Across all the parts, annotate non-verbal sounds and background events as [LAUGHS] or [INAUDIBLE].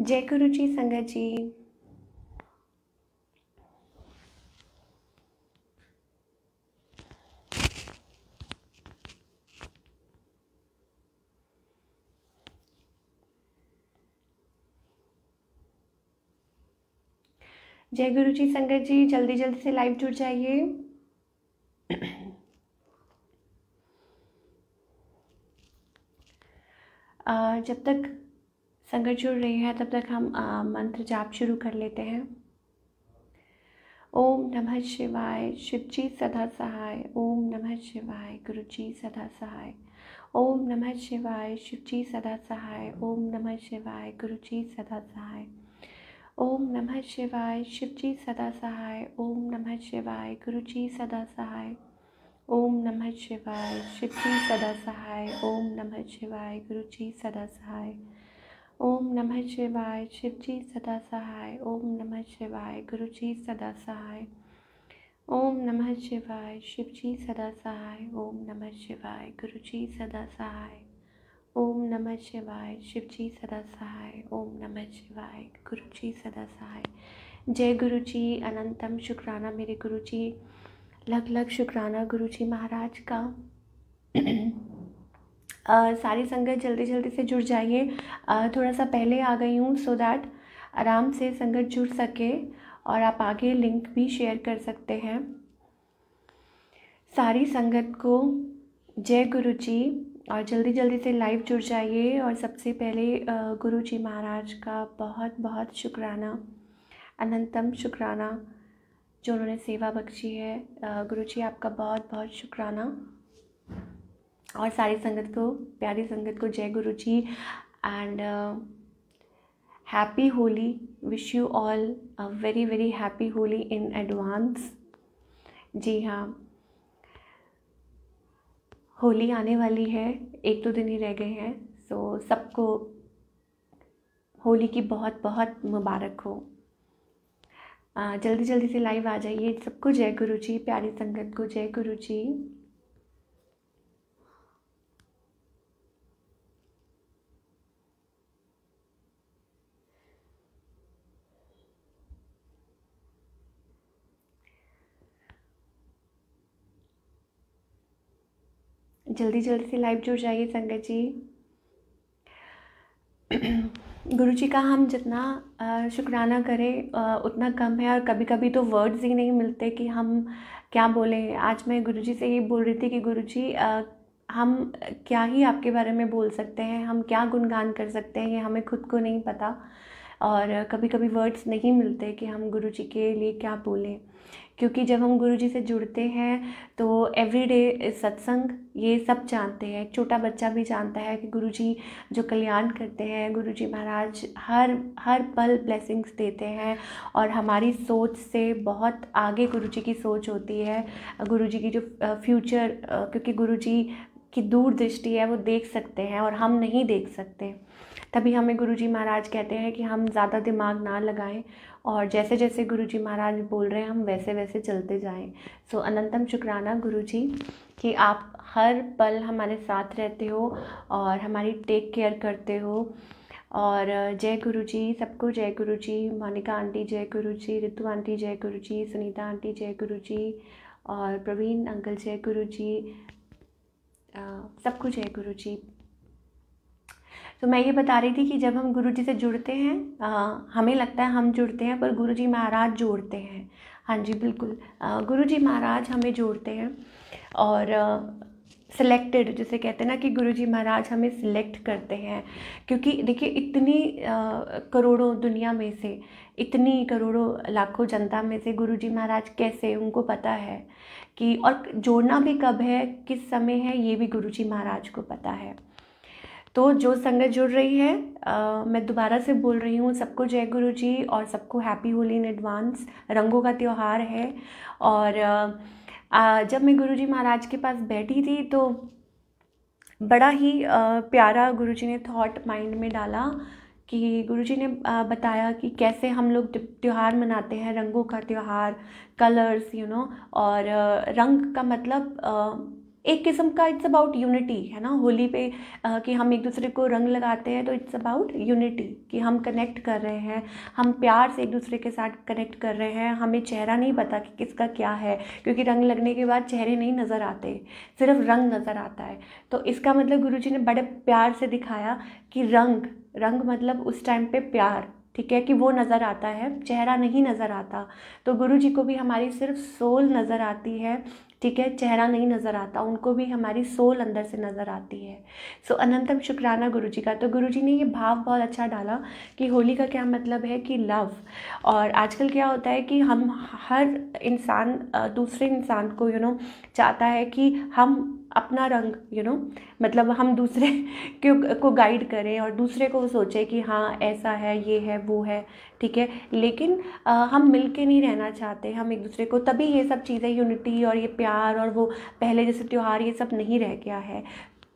जय गुरु जी संगत जी जय गुरु जी संगत जी जल्दी जल्दी से लाइव जुड़ जाइए [CLEARS THROAT] जब तक संगत जुड़ रही है तब तक हम आ, मंत्र जाप शुरू कर लेते हैं ओम नमः शिवाय शिव जी सदा सहाय ओम नमः शिवाय गुरु जी सदा सहाय ओम नमः शिवाय शिव जी सदा सहाय ओम नमः शिवाय गुरु जी सदा सहाय ओम नमः शिवाय शिव जी सदा सहाय ओम नमः शिवाय गुरु जी सदा सहाय ओम नमः शिवाय शिव जी सदा सहाय ओम नमः शिवाय गुरु जी सदा सहाय ओम नमः शिवाय शिव जी सदा सहाय ओम नमः शिवाय गुरु जी सदा सहाय ओम नमः शिवाय शिव जी सदा सहाय ओम नमः शिवाय गुरु जी सदा सहाय ओम नमः शिवाय शिव जी सदा सहाय ओम नमः शिवाय गुरु जी सदा सहाय जय गुरु जी अनंतम शुक्राना मेरे गुरु जी लग लग शुक्राना गुरु जी महाराज का सारी संगत जल्दी जल्दी से जुड़ जाइए थोड़ा सा पहले आ गई हूँ सो दैट आराम से संगत जुड़ सके और आप आगे लिंक भी शेयर कर सकते हैं सारी संगत को जय गुरु जी और जल्दी जल्दी से लाइव जुड़ जाइए और सबसे पहले गुरु जी महाराज का बहुत बहुत शुक्राना अनंतम शुक्राना जो उन्होंने सेवा बख्शी है गुरु जी आपका बहुत बहुत शुक्राना और सारी संगत को प्यारी संगत को जय Guru ji and happy Holi wish you all a very very happy Holi in advance जी हाँ होली आने वाली है एक दो दिन ही रह गए हैं सो सबको होली की बहुत बहुत मुबारक हो uh, जल्दी जल्दी से लाइव आ जाइए सबको जय गुरु जी प्यारी संगत को जय गुरु जी जल्दी जल्दी से लाइव जुड़ जाइए संगत जी गुरु जी का हम जितना शुक्राना करें उतना कम है और कभी कभी तो वर्ड्स ही नहीं मिलते कि हम क्या बोलें आज मैं गुरु जी से ये बोल रही थी कि गुरु जी हम क्या ही आपके बारे में बोल सकते हैं हम क्या गुणगान कर सकते हैं ये हमें खुद को नहीं पता और कभी कभी वर्ड्स नहीं मिलते कि हम गुरु जी के लिए क्या बोलें क्योंकि जब हम गुरु जी से जुड़ते हैं तो एवरी डे सत्संग ये सब जानते हैं एक छोटा बच्चा भी जानता है कि गुरु जी जो कल्याण करते हैं गुरु जी महाराज हर हर पल ब्लेसिंग्स देते हैं और हमारी सोच से बहुत आगे गुरु जी की सोच होती है गुरु जी की जो फ्यूचर क्योंकि गुरु जी की दूर दृष्टि है वो देख सकते हैं और हम नहीं देख सकते तभी हमें गुरु जी महाराज कहते हैं कि हम ज़्यादा दिमाग ना लगाएं और जैसे जैसे गुरु जी महाराज बोल रहे हैं हम वैसे वैसे चलते जाएं सो अनंतम शुक्राना गुरु जी कि आप हर पल हमारे साथ रहते हो और हमारी टेक केयर करते हो और जय गुरु जी सबको जय गुरु जी मोनिका आंटी जय गुरु जी रितु आंटी जय गुरु जी सुनीता आंटी जय गुरु जी और प्रवीण अंकल जय गुरु जी सबको जय गुरु जी तो मैं ये बता रही थी कि जब हम गुरु जी से जुड़ते हैं आ, हमें लगता है हम जुड़ते हैं पर गुरु जी महाराज जोड़ते हैं हाँ जी बिल्कुल आ, गुरु जी महाराज हमें जोड़ते हैं और सिलेक्टेड जैसे कहते हैं ना कि गुरु जी महाराज हमें सिलेक्ट करते हैं क्योंकि देखिए इतनी करोड़ों दुनिया में से इतनी करोड़ों लाखों जनता में से गुरु जी महाराज कैसे उनको पता है कि और जोड़ना भी कब है किस समय है ये भी गुरु जी महाराज को पता है तो जो संगत जुड़ रही है आ, मैं दोबारा से बोल रही हूँ सबको जय गुरु जी और सबको हैप्पी होली इन एडवांस रंगों का त्यौहार है और आ, जब मैं गुरु जी महाराज के पास बैठी थी तो बड़ा ही आ, प्यारा गुरु जी ने थॉट माइंड में डाला कि गुरु जी ने बताया कि कैसे हम लोग त्यौहार मनाते हैं रंगों का त्यौहार कलर्स यू नो और रंग का मतलब एक किस्म का इट्स अबाउट यूनिटी है ना होली पे आ, कि हम एक दूसरे को रंग लगाते हैं तो इट्स अबाउट यूनिटी कि हम कनेक्ट कर रहे हैं हम प्यार से एक दूसरे के साथ कनेक्ट कर रहे हैं हमें चेहरा नहीं पता कि किसका क्या है क्योंकि रंग लगने के बाद चेहरे नहीं नज़र आते सिर्फ रंग नज़र आता है तो इसका मतलब गुरु ने बड़े प्यार से दिखाया कि रंग रंग मतलब उस टाइम पर प्यार ठीक है कि वो नज़र आता है चेहरा नहीं नज़र आता तो गुरु जी को भी हमारी सिर्फ सोल नज़र आती है ठीक है चेहरा नहीं नज़र आता उनको भी हमारी सोल अंदर से नज़र आती है सो so, अनंतम शुक्राना गुरु जी का तो गुरु जी ने ये भाव बहुत अच्छा डाला कि होली का क्या मतलब है कि लव और आजकल क्या होता है कि हम हर इंसान दूसरे इंसान को यू you नो know, चाहता है कि हम अपना रंग यू you नो know? मतलब हम दूसरे [LAUGHS] को गाइड करें और दूसरे को सोचें कि हाँ ऐसा है ये है वो है ठीक है लेकिन आ, हम मिल के नहीं रहना चाहते हम एक दूसरे को तभी ये सब चीज़ें यूनिटी और ये प्यार और वो पहले जैसे त्यौहार ये सब नहीं रह गया है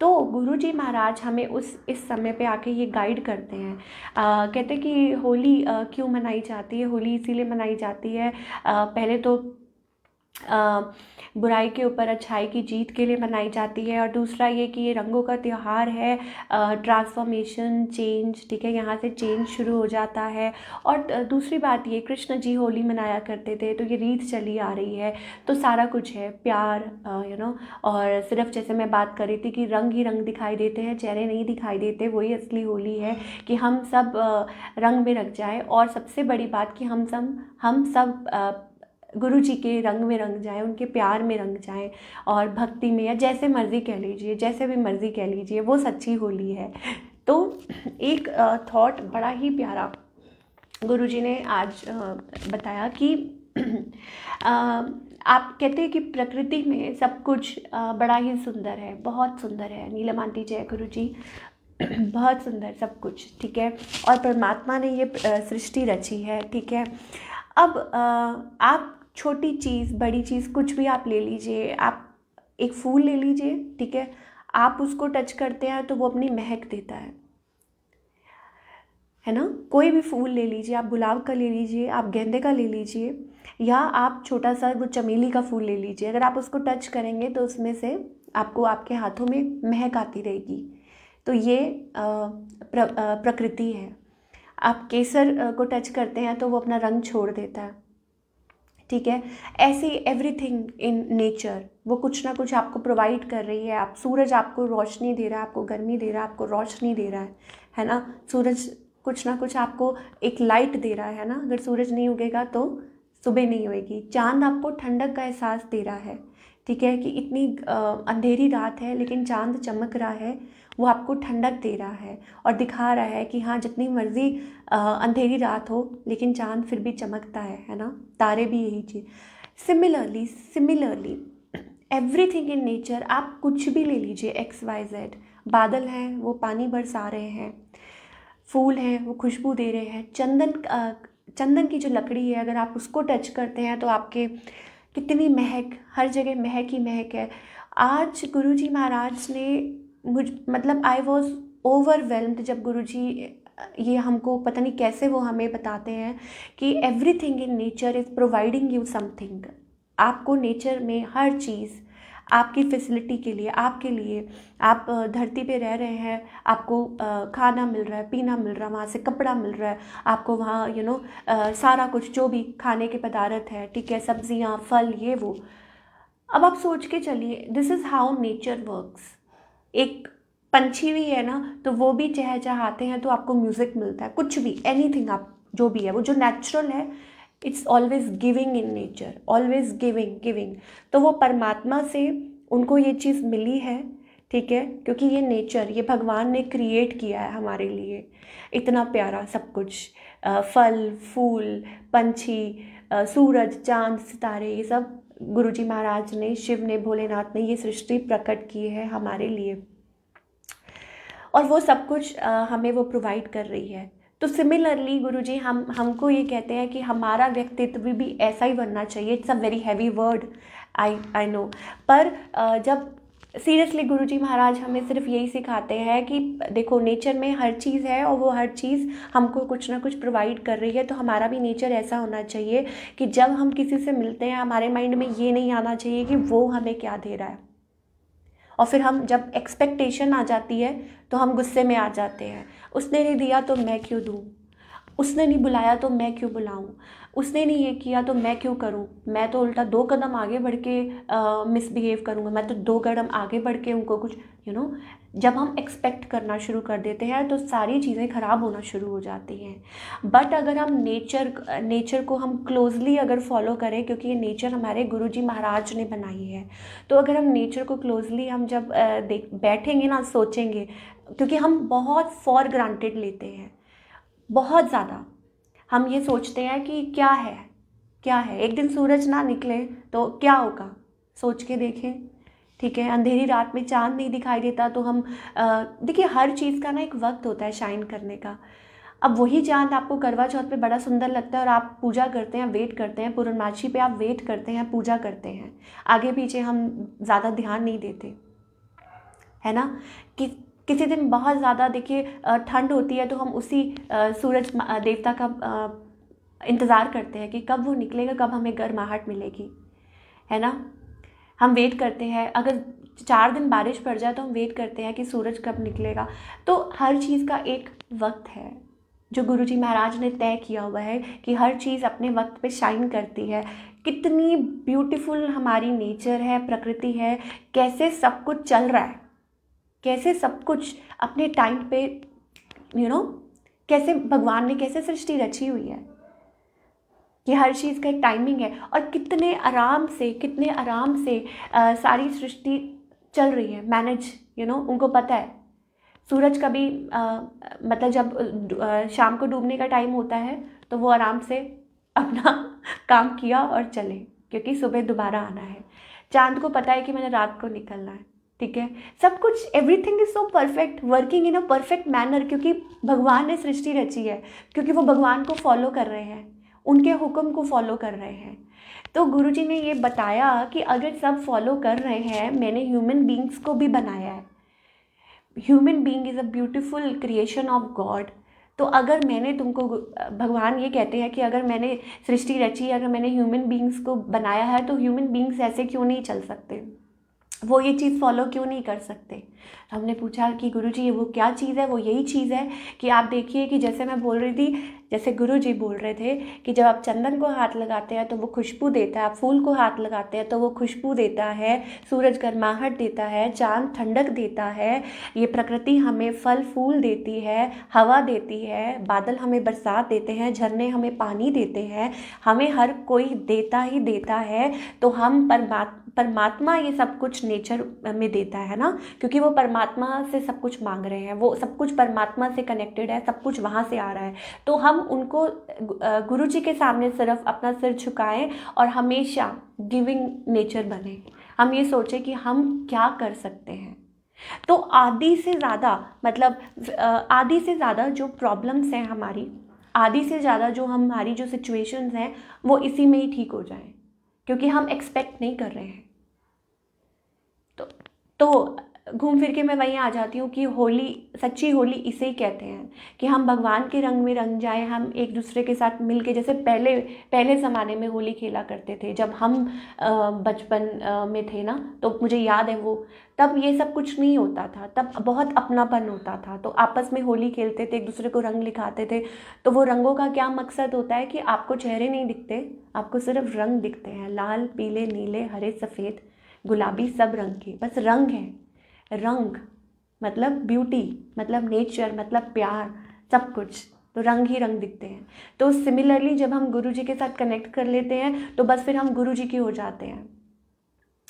तो गुरु जी महाराज हमें उस इस समय पे आके ये गाइड करते हैं आ, कहते हैं कि होली आ, क्यों मनाई जाती है होली इसीलिए मनाई जाती है आ, पहले तो बुराई के ऊपर अच्छाई की जीत के लिए मनाई जाती है और दूसरा ये कि ये रंगों का त्यौहार है ट्रांसफॉर्मेशन चेंज ठीक है यहाँ से चेंज शुरू हो जाता है और दूसरी बात ये कृष्ण जी होली मनाया करते थे तो ये रीत चली आ रही है तो सारा कुछ है प्यार यू नो और सिर्फ जैसे मैं बात कर रही थी कि रंग ही रंग दिखाई देते हैं चेहरे नहीं दिखाई देते वही असली होली है कि हम सब रंग में रख जाए और सबसे बड़ी बात कि हम सब हम सब गुरु जी के रंग में रंग जाए उनके प्यार में रंग जाए और भक्ति में या जैसे मर्ज़ी कह लीजिए जैसे भी मर्ज़ी कह लीजिए वो सच्ची होली है तो एक थॉट बड़ा ही प्यारा गुरु जी ने आज बताया कि [CLEARS THROAT] आप कहते हैं कि प्रकृति में सब कुछ बड़ा ही सुंदर है बहुत सुंदर है नीलम जय गुरु जी [CLEARS THROAT] बहुत सुंदर सब कुछ ठीक है और परमात्मा ने ये सृष्टि रची है ठीक है अब आप छोटी चीज़ बड़ी चीज़ कुछ भी आप ले लीजिए आप एक फूल ले लीजिए ठीक है आप उसको टच करते हैं तो वो अपनी महक देता है है ना कोई भी फूल ले लीजिए आप गुलाब का ले लीजिए आप गेंदे का ले लीजिए या आप छोटा सा वो चमेली का फूल ले लीजिए अगर आप उसको टच करेंगे तो उसमें से आपको आपके हाथों में महक आती रहेगी तो ये प्रकृति है आप केसर को टच करते हैं तो वो अपना रंग छोड़ देता है ठीक है ऐसे एवरीथिंग इन नेचर वो कुछ ना कुछ आपको प्रोवाइड कर रही है आप सूरज आपको रोशनी दे रहा है आपको गर्मी दे रहा है आपको रोशनी दे रहा है है ना सूरज कुछ ना कुछ आपको एक लाइट दे रहा है ना अगर सूरज नहीं उगेगा तो सुबह नहीं होएगी चांद आपको ठंडक का एहसास दे रहा है ठीक है कि इतनी अंधेरी रात है लेकिन चांद चमक रहा है वो आपको ठंडक दे रहा है और दिखा रहा है कि हाँ जितनी मर्ज़ी अंधेरी रात हो लेकिन चांद फिर भी चमकता है है ना तारे भी यही चीज़ similarly similarly everything in nature आप कुछ भी ले लीजिए एक्स वाई जेड बादल हैं वो पानी बरसा रहे हैं फूल हैं वो खुशबू दे रहे हैं चंदन चंदन की जो लकड़ी है अगर आप उसको टच करते हैं तो आपके कितनी महक हर जगह महक ही महक है आज गुरु जी महाराज ने मुझ मतलब आई वॉज ओवरवेलम्ड जब गुरु जी ये हमको पता नहीं कैसे वो हमें बताते हैं कि everything in nature is providing you something आपको नेचर में हर चीज़ आपकी फैसिलिटी के लिए आपके लिए आप धरती पे रह रहे हैं आपको खाना मिल रहा है पीना मिल रहा है वहाँ से कपड़ा मिल रहा है आपको वहाँ यू नो सारा कुछ जो भी खाने के पदार्थ है ठीक है सब्जियाँ फल ये वो अब आप सोच के चलिए this is how nature works एक पंछी भी है ना तो वो भी चहाते हैं तो आपको म्यूज़िक मिलता है कुछ भी एनी आप जो भी है वो जो नेचुरल है it's always giving in nature always giving giving तो वो परमात्मा से उनको ये चीज़ मिली है ठीक है क्योंकि ये नेचर ये भगवान ने क्रिएट किया है हमारे लिए इतना प्यारा सब कुछ फल फूल पंछी सूरज चांद सितारे ये सब गुरुजी महाराज ने शिव ने भोलेनाथ ने ये सृष्टि प्रकट की है हमारे लिए और वो सब कुछ हमें वो प्रोवाइड कर रही है तो सिमिलरली गुरु जी हम हमको ये कहते हैं कि हमारा व्यक्तित्व भी ऐसा ही बनना चाहिए it's a very heavy word I I know पर जब सीरियसली गुरु जी महाराज हमें सिर्फ यही सिखाते हैं कि देखो नेचर में हर चीज़ है और वो हर चीज़ हमको कुछ ना कुछ प्रोवाइड कर रही है तो हमारा भी नेचर ऐसा होना चाहिए कि जब हम किसी से मिलते हैं हमारे माइंड में ये नहीं आना चाहिए कि वो हमें क्या दे रहा है और फिर हम जब एक्सपेक्टेशन आ जाती है तो हम गुस्से में आ जाते हैं उसने नहीं दिया तो मैं क्यों दूँ उसने नहीं बुलाया तो मैं क्यों बुलाऊँ उसने नहीं ये किया तो मैं क्यों करूँ मैं तो उल्टा दो कदम आगे बढ़ के मिसबिहेव करूँगा मैं तो दो कदम आगे बढ़ के उनको कुछ यू you नो know, जब हम एक्सपेक्ट करना शुरू कर देते हैं तो सारी चीज़ें ख़राब होना शुरू हो जाती हैं बट अगर हम नेचर नेचर को हम क्लोजली अगर फॉलो करें क्योंकि ये नेचर हमारे गुरु जी महाराज ने बनाई है तो अगर हम नेचर को क्लोजली हम जब देख बैठेंगे ना सोचेंगे क्योंकि हम बहुत फॉर ग्रांटेड लेते हैं बहुत ज़्यादा हम ये सोचते हैं कि क्या है क्या है एक दिन सूरज ना निकले तो क्या होगा सोच के देखें ठीक है अंधेरी रात में चांद नहीं दिखाई देता तो हम देखिए हर चीज़ का ना एक वक्त होता है शाइन करने का अब वही चांद आपको करवा चौथ पे बड़ा सुंदर लगता है और आप पूजा करते हैं वेट करते हैं पूर्णमाशी पे आप वेट करते हैं पूजा करते हैं आगे पीछे हम ज़्यादा ध्यान नहीं देते है ना कि किसी दिन बहुत ज़्यादा देखिए ठंड होती है तो हम उसी सूरज देवता का इंतज़ार करते हैं कि कब वो निकलेगा कब हमें गर्माहट मिलेगी है ना हम वेट करते हैं अगर चार दिन बारिश पड़ जाए तो हम वेट करते हैं कि सूरज कब निकलेगा तो हर चीज़ का एक वक्त है जो गुरु जी महाराज ने तय किया हुआ है कि हर चीज़ अपने वक्त पे शाइन करती है कितनी ब्यूटीफुल हमारी नेचर है प्रकृति है कैसे सब कुछ चल रहा है कैसे सब कुछ अपने टाइम पे यू you नो know, कैसे भगवान ने कैसे सृष्टि रची हुई है कि हर चीज़ का एक टाइमिंग है और कितने आराम से कितने आराम से आ, सारी सृष्टि चल रही है मैनेज यू नो उनको पता है सूरज कभी आ, मतलब जब आ, शाम को डूबने का टाइम होता है तो वो आराम से अपना [LAUGHS] काम किया और चले क्योंकि सुबह दोबारा आना है चांद को पता है कि मैंने रात को निकलना है ठीक है सब कुछ everything is so perfect working in a perfect manner क्योंकि भगवान ने सृष्टि रची है क्योंकि वो भगवान को फॉलो कर रहे हैं उनके हुक्म को फॉलो कर रहे हैं तो गुरुजी ने ये बताया कि अगर सब फॉलो कर रहे हैं मैंने ह्यूमन बींग्स को भी बनाया है human being is a beautiful creation of God तो अगर मैंने तुमको भगवान ये कहते हैं कि अगर मैंने सृष्टि रची अगर मैंने ह्यूमन बींग्स को बनाया है तो ह्यूमन बींग्स ऐसे क्यों नहीं चल सकते वो ये चीज़ फॉलो क्यों नहीं कर सकते हमने पूछा कि गुरु जी ये वो क्या चीज़ है वो यही चीज़ है कि आप देखिए कि जैसे मैं बोल रही थी जैसे गुरु जी बोल रहे थे कि जब आप चंदन को हाथ लगाते हैं तो वो खुशबू देता है आप फूल को हाथ लगाते हैं तो वो खुशबू देता है सूरज गर्माहट देता है चांद ठंडक देता है ये प्रकृति हमें फल फूल देती है हवा देती है बादल हमें बरसात देते हैं झरने हमें पानी देते हैं हमें हर कोई देता ही देता है तो हम परमा परमात्मा ये सब कुछ नेचर में देता है ना क्योंकि वो परमात्मा से सब कुछ मांग रहे हैं वो सब कुछ परमात्मा से कनेक्टेड है सब कुछ वहाँ से आ रहा है तो हम उनको गुरु जी के सामने सिर्फ अपना सिर झुकाएं और हमेशा गिविंग नेचर बने हम ये सोचें कि हम क्या कर सकते हैं तो आधी से ज़्यादा मतलब आधी से ज़्यादा जो प्रॉब्लम्स हैं हमारी आधी से ज़्यादा जो हमारी जो सिचुएशंस हैं वो इसी में ही ठीक हो जाएं क्योंकि हम एक्सपेक्ट नहीं कर रहे हैं तो तो घूम फिर के मैं वहीं आ जाती हूँ कि होली सच्ची होली इसे ही कहते हैं कि हम भगवान के रंग में रंग जाएं हम एक दूसरे के साथ मिल के जैसे पहले पहले ज़माने में होली खेला करते थे जब हम बचपन में थे ना तो मुझे याद है वो तब ये सब कुछ नहीं होता था तब बहुत अपनापन होता था तो आपस में होली खेलते थे एक दूसरे को रंग लिखाते थे तो वो रंगों का क्या मकसद होता है कि आपको चेहरे नहीं दिखते आपको सिर्फ रंग दिखते हैं लाल पीले नीले हरे सफ़ेद गुलाबी सब रंग के बस रंग है रंग मतलब ब्यूटी मतलब नेचर मतलब प्यार सब कुछ तो रंग ही रंग दिखते हैं तो सिमिलरली जब हम गुरु जी के साथ कनेक्ट कर लेते हैं तो बस फिर हम गुरु जी की हो जाते हैं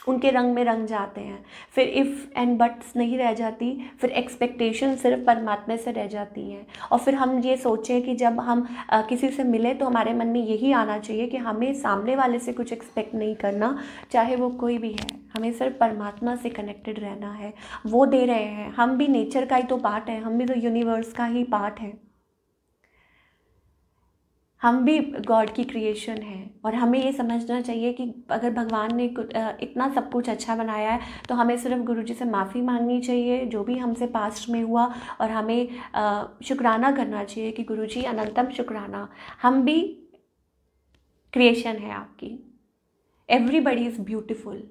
उनके रंग में रंग जाते हैं फिर इफ़ एंड बट्स नहीं रह जाती फिर एक्सपेक्टेशन सिर्फ परमात्मा से रह जाती हैं और फिर हम ये सोचें कि जब हम आ, किसी से मिले तो हमारे मन में यही आना चाहिए कि हमें सामने वाले से कुछ एक्सपेक्ट नहीं करना चाहे वो कोई भी है हमें सिर्फ परमात्मा से कनेक्टेड रहना है वो दे रहे हैं हम भी नेचर का ही तो पार्ट है हम भी तो यूनिवर्स का ही पार्ट हैं हम भी गॉड की क्रिएशन हैं और हमें ये समझना चाहिए कि अगर भगवान ने इतना सब कुछ अच्छा बनाया है तो हमें सिर्फ गुरु जी से माफ़ी मांगनी चाहिए जो भी हमसे पास्ट में हुआ और हमें शुक्राना करना चाहिए कि गुरु जी अनंतम शुक्राना हम भी क्रिएशन है आपकी एवरीबडी इज़ ब्यूटिफुल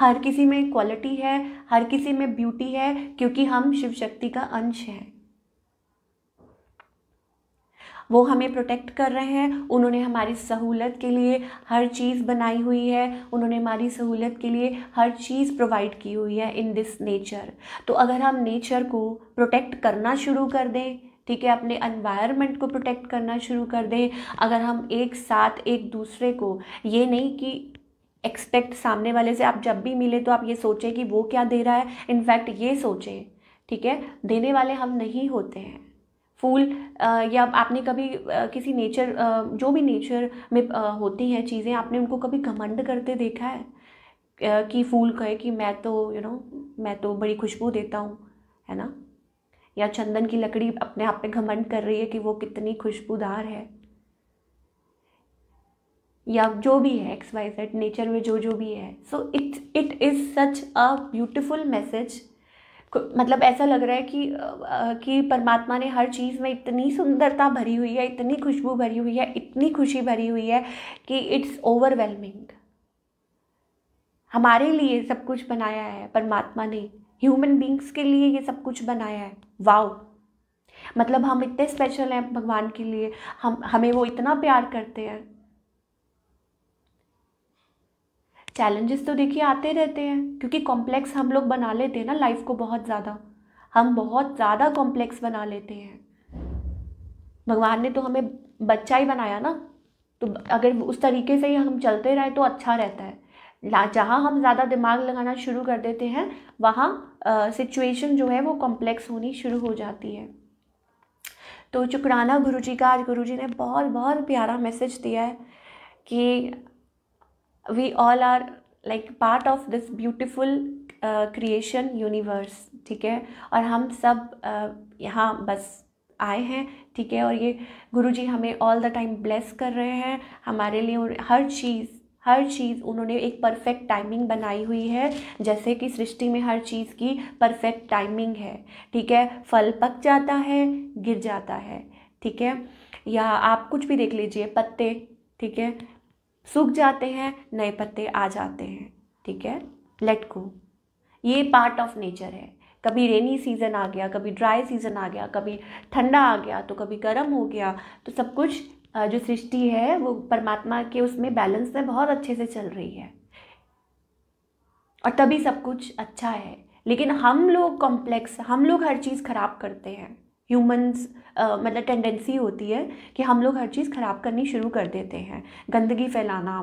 हर किसी में क्वालिटी है हर किसी में ब्यूटी है क्योंकि हम शिव शक्ति का अंश हैं वो हमें प्रोटेक्ट कर रहे हैं उन्होंने हमारी सहूलत के लिए हर चीज़ बनाई हुई है उन्होंने हमारी सहूलत के लिए हर चीज़ प्रोवाइड की हुई है इन दिस नेचर तो अगर हम नेचर को प्रोटेक्ट करना शुरू कर दें ठीक है अपने एनवायरनमेंट को प्रोटेक्ट करना शुरू कर दें अगर हम एक साथ एक दूसरे को ये नहीं कि एक्सपेक्ट सामने वाले से आप जब भी मिले तो आप ये सोचें कि वो क्या दे रहा है इनफैक्ट ये सोचें ठीक है देने वाले हम नहीं होते हैं फूल या आपने कभी किसी नेचर जो भी नेचर में होती हैं चीज़ें आपने उनको कभी घमंड करते देखा है कि फूल कहे कि मैं तो यू नो मैं तो बड़ी खुशबू देता हूँ है ना या चंदन की लकड़ी अपने आप पे घमंड कर रही है कि वो कितनी खुशबूदार है या जो भी है एक्स वाई जेड नेचर में जो जो भी है so it it is such a beautiful message मतलब ऐसा लग रहा है कि कि परमात्मा ने हर चीज़ में इतनी सुंदरता भरी हुई है इतनी खुशबू भरी हुई है इतनी खुशी भरी हुई है कि इट्स ओवरवेलमिंग हमारे लिए सब कुछ बनाया है परमात्मा ने ह्यूमन बींग्स के लिए ये सब कुछ बनाया है वाओ मतलब हम इतने स्पेशल हैं भगवान के लिए हम हमें वो इतना प्यार करते हैं चैलेंजेस तो देखिए आते रहते हैं क्योंकि कॉम्प्लेक्स हम लोग बना लेते हैं ना लाइफ को बहुत ज़्यादा हम बहुत ज़्यादा कॉम्प्लेक्स बना लेते हैं भगवान ने तो हमें बच्चा ही बनाया ना तो अगर उस तरीके से ही हम चलते रहें तो अच्छा रहता है जहाँ हम ज़्यादा दिमाग लगाना शुरू कर देते हैं वहाँ सिचुएशन जो है वो कॉम्प्लेक्स होनी शुरू हो जाती है तो चुकराना गुरु जी का आज गुरु जी ने बहुत बहुत प्यारा मैसेज दिया है कि we all are like part of this beautiful creation uh, universe ठीक है और हम सब uh, यहाँ बस आए हैं ठीक है और ये गुरु जी हमें ऑल द टाइम ब्लेस कर रहे हैं हमारे लिए हर चीज़ हर चीज़ उन्होंने एक परफेक्ट टाइमिंग बनाई हुई है जैसे कि सृष्टि में हर चीज़ की परफेक्ट टाइमिंग है ठीक है फल पक जाता है गिर जाता है ठीक है या आप कुछ भी देख लीजिए पत्ते ठीक है सूख जाते हैं नए पत्ते आ जाते हैं ठीक है लेट गो ये पार्ट ऑफ नेचर है कभी रेनी सीज़न आ गया कभी ड्राई सीज़न आ गया कभी ठंडा आ गया तो कभी गर्म हो गया तो सब कुछ जो सृष्टि है वो परमात्मा के उसमें बैलेंस में बहुत अच्छे से चल रही है और तभी सब कुछ अच्छा है लेकिन हम लोग कॉम्प्लेक्स हम लोग हर चीज़ ख़राब करते हैं ह्यूमन्स मतलब टेंडेंसी होती है कि हम लोग हर चीज़ ख़राब करनी शुरू कर देते हैं गंदगी फैलाना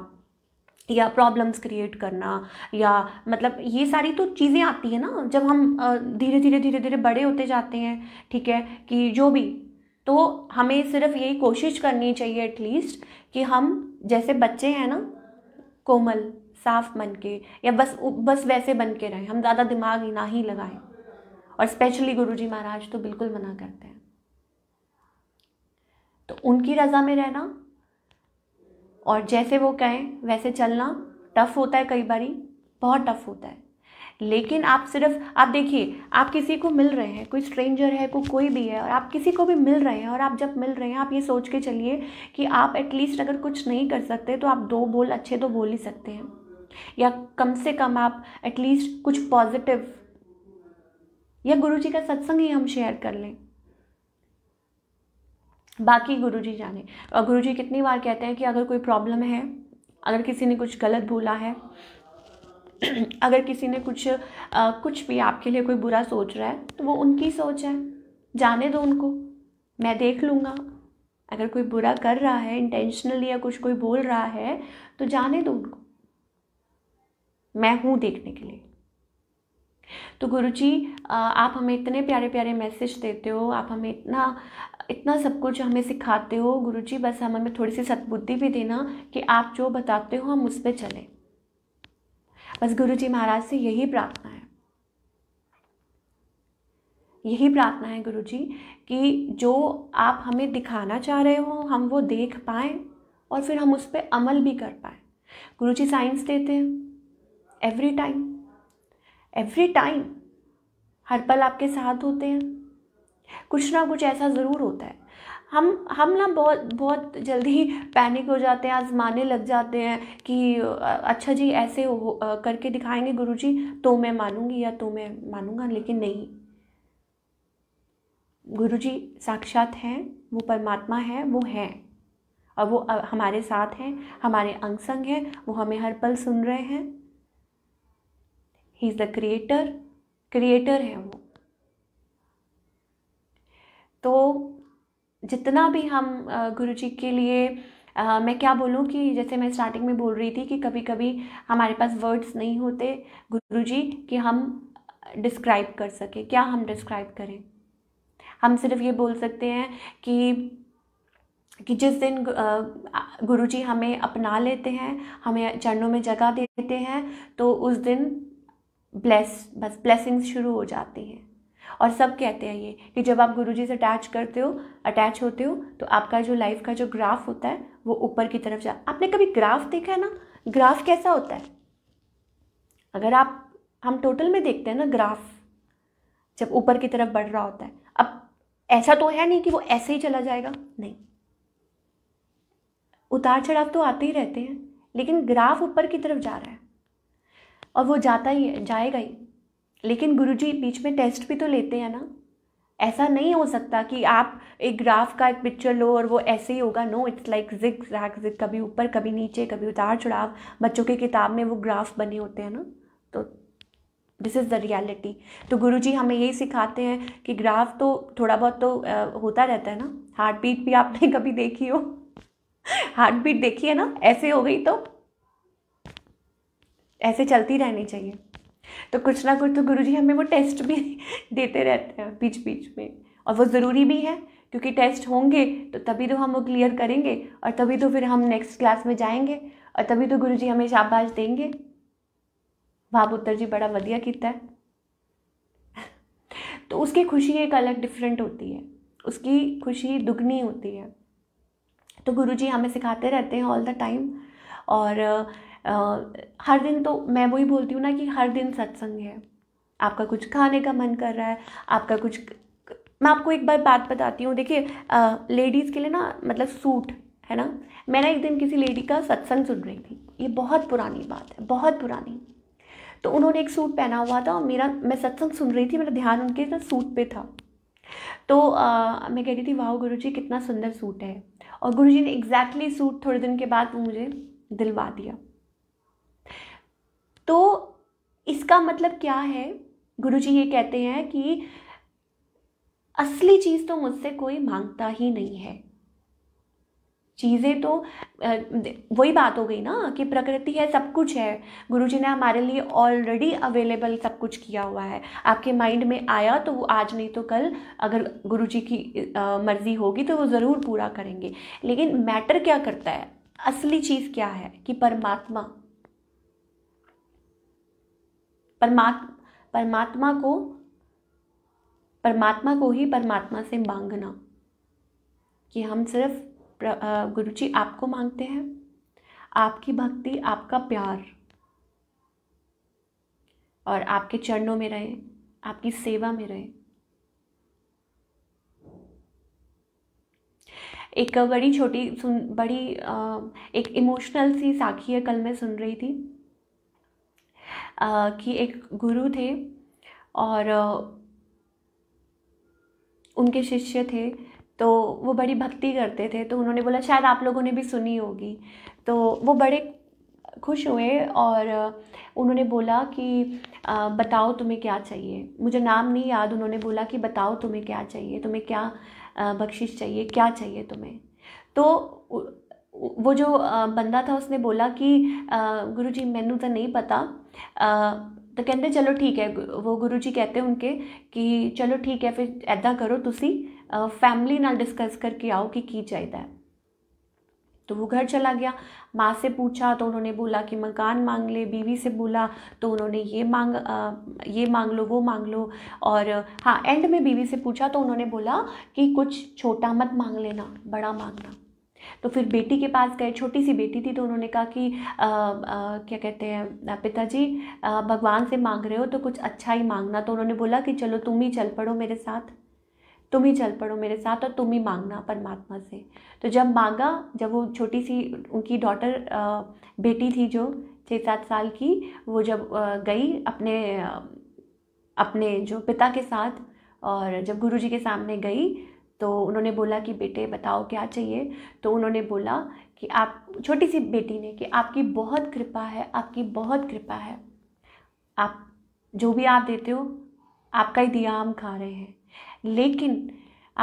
या प्रॉब्लम्स क्रिएट करना या मतलब ये सारी तो चीज़ें आती है ना जब हम धीरे धीरे धीरे धीरे बड़े होते जाते हैं ठीक है कि जो भी तो हमें सिर्फ यही कोशिश करनी चाहिए एटलीस्ट कि हम जैसे बच्चे हैं ना कोमल साफ बन के या बस बस वैसे बन के रहें हम ज़्यादा दिमाग ना ही लगाएं और स्पेशली गुरु जी महाराज तो बिल्कुल मना करते हैं तो उनकी रज़ा में रहना और जैसे वो कहें वैसे चलना टफ़ होता है कई बारी बहुत टफ़ होता है लेकिन आप सिर्फ आप देखिए आप किसी को मिल रहे हैं कोई स्ट्रेंजर है को कोई भी है और आप किसी को भी मिल रहे हैं और आप जब मिल रहे हैं आप ये सोच के चलिए कि आप एटलीस्ट अगर कुछ नहीं कर सकते तो आप दो बोल अच्छे तो बोल ही सकते हैं या कम से कम आप एटलीस्ट कुछ पॉजिटिव या गुरु जी का सत्संग ही हम शेयर कर लें बाकी गुरु जी जाने और गुरु जी कितनी बार कहते हैं कि अगर कोई प्रॉब्लम है अगर किसी ने कुछ गलत बोला है [CLEARS THROAT] अगर किसी ने कुछ आ, कुछ भी आपके लिए कोई बुरा सोच रहा है तो वो उनकी सोच है जाने दो उनको मैं देख लूँगा अगर कोई बुरा कर रहा है इंटेंशनली या कुछ कोई बोल रहा है तो जाने दो उनको मैं हूँ देखने के लिए तो गुरु जी आप हमें इतने प्यारे प्यारे मैसेज देते हो आप हमें इतना इतना सब कुछ हमें सिखाते हो गुरु जी बस हम हमें थोड़ी सी सदबुद्धि भी देना कि आप जो बताते हो हम उस पर चलें बस गुरु जी महाराज से यही प्रार्थना है यही प्रार्थना है गुरु जी कि जो आप हमें दिखाना चाह रहे हो हम वो देख पाए और फिर हम उस पर अमल भी कर पाए गुरु जी साइंस देते हैं एवरी टाइम एवरी टाइम हर पल आपके साथ होते हैं कुछ ना कुछ ऐसा ज़रूर होता है हम हम ना बहुत बहुत जल्दी पैनिक हो जाते हैं आजमाने लग जाते हैं कि अच्छा जी ऐसे हो करके दिखाएंगे गुरु जी तो मैं मानूंगी या तो मैं मानूंगा लेकिन नहीं गुरु जी साक्षात हैं वो परमात्मा हैं वो हैं और वो हमारे साथ हैं हमारे अंग संग हैं वो हमें हर पल सुन रहे हैं he is the creator creator है वो तो जितना भी हम गुरु जी के लिए Uh, मैं क्या बोलूँ कि जैसे मैं स्टार्टिंग में बोल रही थी कि कभी कभी हमारे पास वर्ड्स नहीं होते गुरु जी कि हम डिस्क्राइब कर सकें क्या हम डिस्क्राइब करें हम सिर्फ ये बोल सकते हैं कि कि जिस दिन गुरु जी हमें अपना लेते हैं हमें चरणों में जगह देते हैं तो उस दिन ब्लेस बस ब्लेसिंग्स शुरू हो जाती हैं और सब कहते हैं ये कि जब आप गुरुजी से अटैच करते हो अटैच होते हो तो आपका जो लाइफ का जो ग्राफ होता है वो ऊपर की तरफ जा आपने कभी ग्राफ देखा है ना ग्राफ कैसा होता है अगर आप हम टोटल में देखते हैं ना ग्राफ जब ऊपर की तरफ बढ़ रहा होता है अब ऐसा तो है नहीं कि वो ऐसे ही चला जाएगा नहीं उतार चढ़ाव तो आते ही रहते हैं लेकिन ग्राफ ऊपर की तरफ जा रहा है और वो जाता ही है जाएगा ही लेकिन गुरु जी बीच में टेस्ट भी तो लेते हैं ना ऐसा नहीं हो सकता कि आप एक ग्राफ का एक पिक्चर लो और वो ऐसे ही होगा no it's like zig zag zig कभी ऊपर कभी नीचे कभी उतार चढ़ाव बच्चों की किताब में वो ग्राफ बने होते हैं ना तो दिस इज़ द रियलिटी तो गुरु जी हमें यही सिखाते हैं कि ग्राफ तो थोड़ा बहुत तो आ, होता रहता है ना हार्ट बीट भी आपने कभी देखी हो हार्ट [LAUGHS] बीट देखी है ना ऐसे हो गई तो ऐसे चलती रहनी चाहिए तो कुछ ना कुछ तो गुरु जी हमें वो टेस्ट भी देते रहते हैं बीच बीच में और वो ज़रूरी भी है क्योंकि टेस्ट होंगे तो तभी तो हम वो क्लियर करेंगे और तभी तो फिर हम नेक्स्ट क्लास में जाएंगे और तभी तो गुरु जी हमें शाबाश देंगे वाह पुत्र जी बड़ा वधिया किता है तो उसकी खुशी एक अलग डिफरेंट होती है उसकी खुशी दुगनी होती है तो गुरु जी हमें सिखाते रहते हैं ऑल द टाइम और हर दिन तो मैं वही बोलती हूँ ना कि हर दिन सत्संग है आपका कुछ खाने का मन कर रहा है आपका कुछ मैं आपको एक बार बात बताती हूँ देखिए लेडीज़ के लिए ना मतलब सूट है ना मैं ना एक दिन किसी लेडी का सत्संग सुन रही थी ये बहुत पुरानी बात है बहुत पुरानी तो उन्होंने एक सूट पहना हुआ था और मेरा मैं सत्संग सुन रही थी मेरा ध्यान उनके ना सूट पे था तो आ, मैं कह रही थी वाह गुरु जी कितना सुंदर सूट है और गुरु जी ने एग्जैक्टली exactly सूट थोड़े दिन के बाद मुझे दिलवा दिया तो इसका मतलब क्या है गुरु जी ये कहते हैं कि असली चीज़ तो मुझसे कोई मांगता ही नहीं है चीज़ें तो वही बात हो गई ना कि प्रकृति है सब कुछ है गुरु जी ने हमारे लिए ऑलरेडी अवेलेबल सब कुछ किया हुआ है आपके माइंड में आया तो वो आज नहीं तो कल अगर गुरु जी की मर्ज़ी होगी तो वो ज़रूर पूरा करेंगे लेकिन मैटर क्या करता है असली चीज़ क्या है कि परमात्मा परमात्मा परमात्मा को परमात्मा को ही परमात्मा से मांगना कि हम सिर्फ गुरु जी आपको मांगते हैं आपकी भक्ति आपका प्यार और आपके चरणों में रहें आपकी सेवा में रहें एक बड़ी छोटी सुन बड़ी एक इमोशनल सी साखी है कल मैं सुन रही थी कि एक गुरु थे और उनके शिष्य थे तो वो बड़ी भक्ति करते थे तो उन्होंने बोला शायद आप लोगों ने भी सुनी होगी तो वो बड़े खुश हुए और उन्होंने बोला कि बताओ तुम्हें क्या चाहिए मुझे नाम नहीं याद उन्होंने बोला कि बताओ तुम्हें क्या चाहिए तुम्हें क्या बख्शिश चाहिए क्या चाहिए तुम्हें तो वो जो बंदा था उसने बोला कि गुरु जी मैनू तो नहीं पता तो कहते चलो ठीक है वो गुरु जी कहते उनके कि चलो ठीक है फिर ऐदा करो तुम फैमिली नाल डिस्कस करके आओ कि की चाहिए तो वो घर चला गया माँ से पूछा तो उन्होंने बोला कि मकान मांग ले बीवी से बोला तो उन्होंने ये मांग आ, ये मांग लो वो मांग लो और हाँ एंड में बीवी से पूछा तो उन्होंने बोला कि कुछ छोटा मत मांग लेना बड़ा मांगना तो फिर बेटी के पास गए छोटी सी बेटी थी तो उन्होंने कहा कि आ, आ, क्या कहते हैं पिताजी भगवान से मांग रहे हो तो कुछ अच्छा ही मांगना तो उन्होंने बोला कि चलो तुम ही चल पड़ो मेरे साथ तुम ही चल पड़ो मेरे साथ और तुम ही मांगना परमात्मा से तो जब मांगा जब वो छोटी सी उनकी डॉटर बेटी थी जो छः सात साल की वो जब गई अपने अपने जो पिता के साथ और जब गुरुजी के सामने गई तो उन्होंने बोला कि बेटे बताओ क्या चाहिए तो उन्होंने बोला कि आप छोटी सी बेटी ने कि आपकी बहुत कृपा है आपकी बहुत कृपा है आप जो भी आप देते हो आपका ही दिया हम खा रहे हैं लेकिन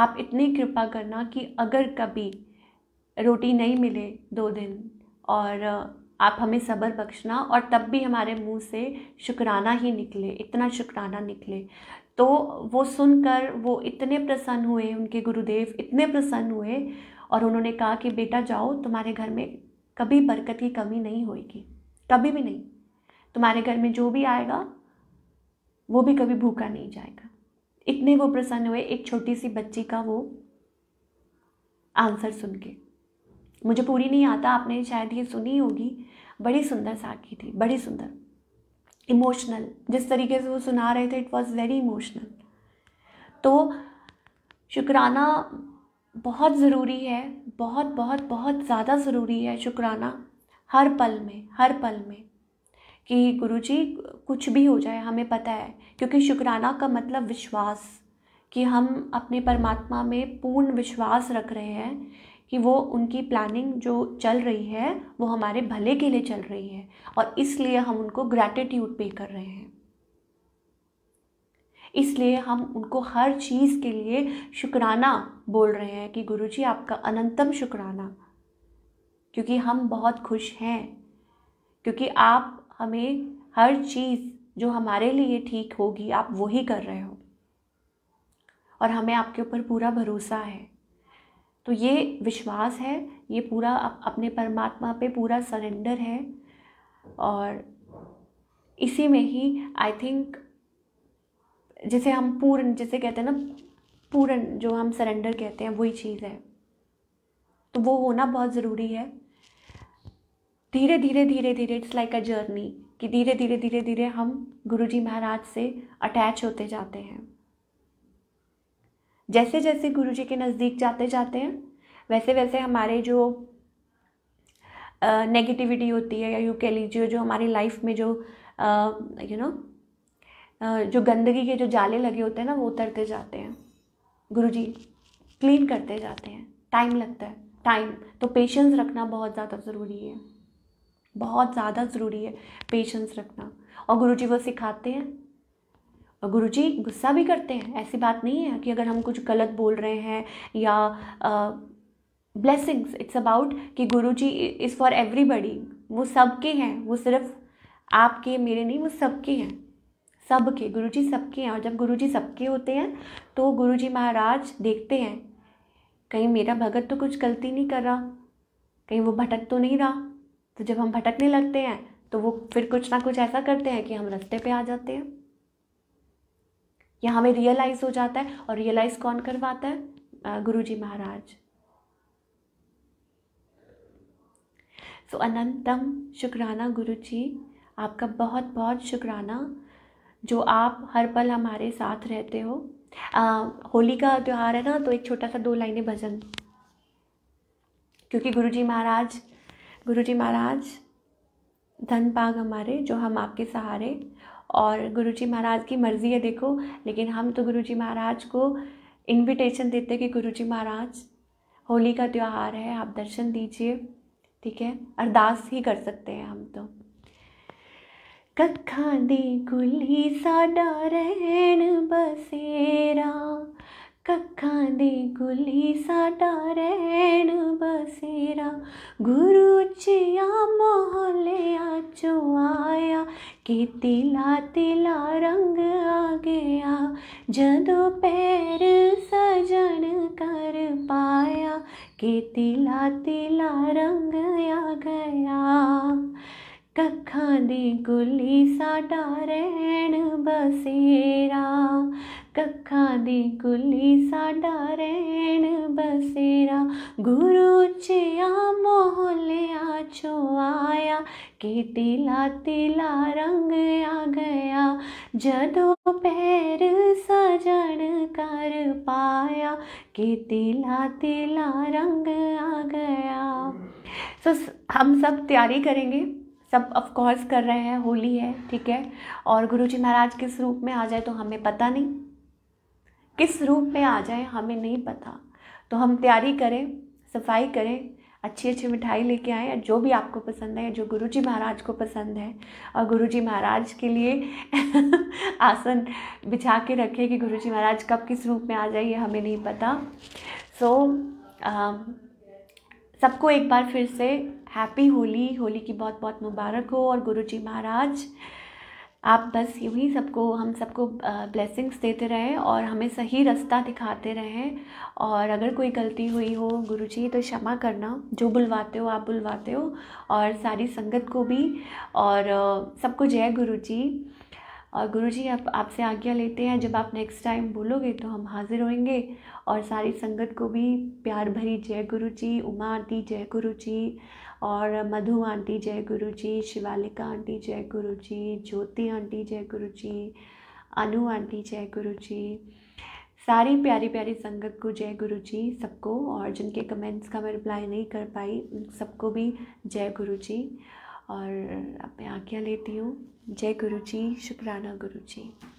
आप इतनी कृपा करना कि अगर कभी रोटी नहीं मिले दो दिन और आप हमें सब्र बख्शना और तब भी हमारे मुंह से शुक्राना ही निकले इतना शुक्राना निकले तो वो सुनकर वो इतने प्रसन्न हुए उनके गुरुदेव इतने प्रसन्न हुए और उन्होंने कहा कि बेटा जाओ तुम्हारे घर में कभी बरकत की कमी नहीं होगी कभी भी नहीं तुम्हारे घर में जो भी आएगा वो भी कभी भूखा नहीं जाएगा इतने वो प्रसन्न हुए एक छोटी सी बच्ची का वो आंसर सुन के मुझे पूरी नहीं आता आपने शायद ये सुनी होगी बड़ी सुंदर साकी थी बड़ी सुंदर इमोशनल जिस तरीके से वो सुना रहे थे इट वॉज़ वेरी इमोशनल तो शुक्राना बहुत ज़रूरी है बहुत बहुत बहुत ज़्यादा ज़रूरी है शुक्राना हर पल में हर पल में कि गुरु जी कुछ भी हो जाए हमें पता है क्योंकि शुक्राना का मतलब विश्वास कि हम अपने परमात्मा में पूर्ण विश्वास रख रहे हैं कि वो उनकी प्लानिंग जो चल रही है वो हमारे भले के लिए चल रही है और इसलिए हम उनको ग्रैटिट्यूड पे कर रहे हैं इसलिए हम उनको हर चीज़ के लिए शुक्राना बोल रहे हैं कि गुरु जी आपका अनंतम शुक्राना क्योंकि हम बहुत खुश हैं क्योंकि आप हमें हर चीज़ जो हमारे लिए ठीक होगी आप वही कर रहे हो और हमें आपके ऊपर पूरा भरोसा है तो ये विश्वास है ये पूरा अपने परमात्मा पे पूरा सरेंडर है और इसी में ही आई थिंक जिसे हम पूर्ण जिसे कहते हैं ना पूर्ण जो हम सरेंडर कहते हैं वही चीज़ है तो वो होना बहुत ज़रूरी है धीरे धीरे धीरे धीरे इट्स लाइक अ जर्नी कि धीरे धीरे धीरे धीरे हम गुरुजी महाराज से अटैच होते जाते हैं जैसे जैसे गुरु जी के नज़दीक जाते जाते हैं वैसे वैसे हमारे जो नेगेटिविटी होती है या यू कह लीजिए जो हमारी लाइफ में जो यू नो जो गंदगी के जो जाले लगे होते हैं ना वो उतरते जाते हैं गुरु जी क्लीन करते जाते हैं टाइम लगता है टाइम तो पेशेंस रखना बहुत ज़्यादा ज़रूरी है बहुत ज़्यादा ज़रूरी है पेशेंस रखना और गुरु जी वो सिखाते हैं गुरु जी गुस्सा भी करते हैं ऐसी बात नहीं है कि अगर हम कुछ गलत बोल रहे हैं या ब्लेसिंग्स इट्स अबाउट कि गुरु जी इज़ फॉर एवरीबडी वो सबके हैं वो सिर्फ आपके मेरे नहीं वो सबके हैं सबके जी सबके हैं और जब गुरु जी सबके होते हैं तो गुरु जी महाराज देखते हैं कहीं मेरा भगत तो कुछ गलती नहीं कर रहा कहीं वो भटक तो नहीं रहा तो जब हम भटकने लगते हैं तो वो फिर कुछ ना कुछ ऐसा करते हैं कि हम रास्ते पे आ जाते हैं ये हमें रियलाइज़ हो जाता है और रियलाइज़ कौन करवाता है गुरु जी महाराज सो so, अनंतम शुक्राना गुरु जी आपका बहुत बहुत शुक्राना जो आप हर पल हमारे साथ रहते हो होली का त्यौहार है ना तो एक छोटा सा दो लाइनें भजन क्योंकि गुरु जी महाराज गुरु जी महाराज धन पाग हमारे जो हम आपके सहारे और गुरु जी महाराज की मर्ज़ी है देखो लेकिन हम तो गुरु जी महाराज को इनविटेशन देते कि गुरु जी महाराज होली का त्यौहार है आप दर्शन दीजिए ठीक है अरदास ही कर सकते हैं हम तो कखा दी गुली साडा रहन बसेरा ਕੱਖਾਂ ਦੇ ਗੁਲੀ ਸਾਡਾ ਰਹਿਣ ਬਸੇਰਾ ਗੁਰੂ ਚਿਆ ਮਹਲਿਆ ਚੋਂ ਆਇਆ ਕਿ ਤਿਲਾ ਤਿਲਾ ਰੰਗ ਆ ਗਿਆ ਜਦੋਂ ਪੈਰ ਸਜਣ ਕਰ ਪਾਇਆ ਕਿ ਤਿਲਾ ਤਿਲਾ ਰੰਗ ਆ ਗਿਆ ਕੱਖਾਂ ਦੀ ਗੁਲੀ ਸਾਡਾ ਰਹਿਣ ਬਸੇਰਾ कखा दी कुली साडा रैन बसेरा गुरु चिया मोहल्या ਚੋ आया ਕਿ तिला तिला रंग आ गया जदो पैर सजन कर पाया ਕਿ तिला तिला रंग आ गया सो so, हम सब तैयारी करेंगे सब ऑफ कोर्स कर रहे हैं होली है ठीक है और गुरु जी महाराज किस रूप में आ जाए तो हमें पता नहीं किस रूप में आ जाए हमें नहीं पता तो हम तैयारी करें सफाई करें अच्छी अच्छी मिठाई लेके आएँ जो भी आपको पसंद है जो गुरु जी महाराज को पसंद है और गुरु जी महाराज के लिए [LAUGHS] आसन बिछा के रखें कि गुरु जी महाराज कब किस रूप में आ जाए ये हमें नहीं पता सो so, um, सबको एक बार फिर से हैप्पी होली होली की बहुत बहुत मुबारक हो और गुरु जी महाराज आप बस यूँ ही सबको हम सबको ब्लेसिंग्स देते रहें और हमें सही रास्ता दिखाते रहें और अगर कोई गलती हुई हो गुरु जी तो क्षमा करना जो बुलवाते हो आप बुलवाते हो और सारी संगत को भी और सबको जय गुरु जी और गुरु जी आप आपसे आज्ञा लेते हैं जब आप नेक्स्ट टाइम बोलोगे तो हम हाज़िर होंगे और सारी संगत को भी प्यार भरी जय गुरु जी उमा आरती जय गुरु जी और मधु आंटी जय गुरु जी शिवालिका आंटी जय गुरु जी ज्योति आंटी जय गुरु जी अनु आंटी जय गुरु जी सारी प्यारी प्यारी संगत को जय गुरु जी सबको और जिनके कमेंट्स का मैं रिप्लाई नहीं कर पाई उन सबको भी जय गुरु जी और अब मैं आज्ञा लेती हूँ जय गुरु जी शुक्राना गुरु जी